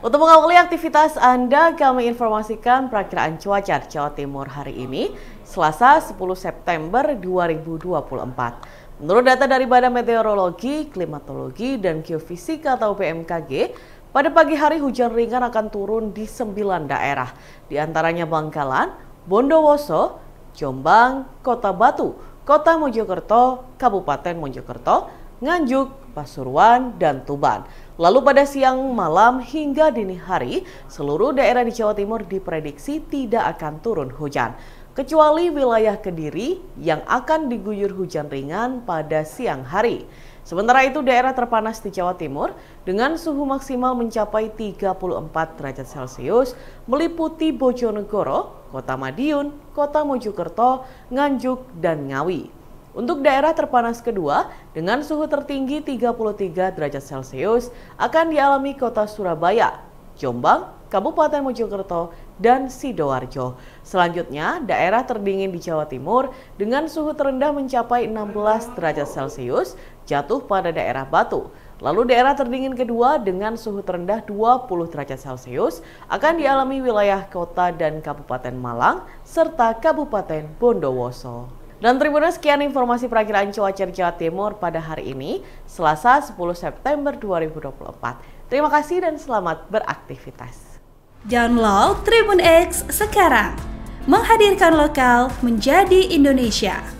Untuk mengawali aktivitas Anda, kami informasikan perakiraan cuaca di Jawa Timur hari ini, Selasa 10 September 2024. Menurut data dari Badan Meteorologi, Klimatologi, dan Geofisika atau BMKG, pada pagi hari hujan ringan akan turun di sembilan daerah, di antaranya Bangkalan, Bondowoso, Jombang, Kota Batu, Kota Mojokerto, Kabupaten Mojokerto, Nganjuk, Pasuruan, dan Tuban. Lalu pada siang malam hingga dini hari, seluruh daerah di Jawa Timur diprediksi tidak akan turun hujan. Kecuali wilayah Kediri yang akan diguyur hujan ringan pada siang hari. Sementara itu daerah terpanas di Jawa Timur dengan suhu maksimal mencapai 34 derajat Celcius meliputi Bojonegoro, Kota Madiun, Kota Mojokerto, Nganjuk, dan Ngawi. Untuk daerah terpanas kedua, dengan suhu tertinggi 33 derajat Celcius, akan dialami kota Surabaya, Jombang, Kabupaten Mojokerto, dan Sidoarjo. Selanjutnya, daerah terdingin di Jawa Timur dengan suhu terendah mencapai 16 derajat Celcius, jatuh pada daerah Batu. Lalu daerah terdingin kedua dengan suhu terendah 20 derajat Celcius akan dialami wilayah kota dan Kabupaten Malang serta Kabupaten Bondowoso. Dan Tribunus sekian informasi perakiraan cuaca di Jawa Timur pada hari ini, Selasa 10 September 2024. Terima kasih dan selamat beraktivitas. Download Tribun X sekarang. Menghadirkan lokal menjadi Indonesia.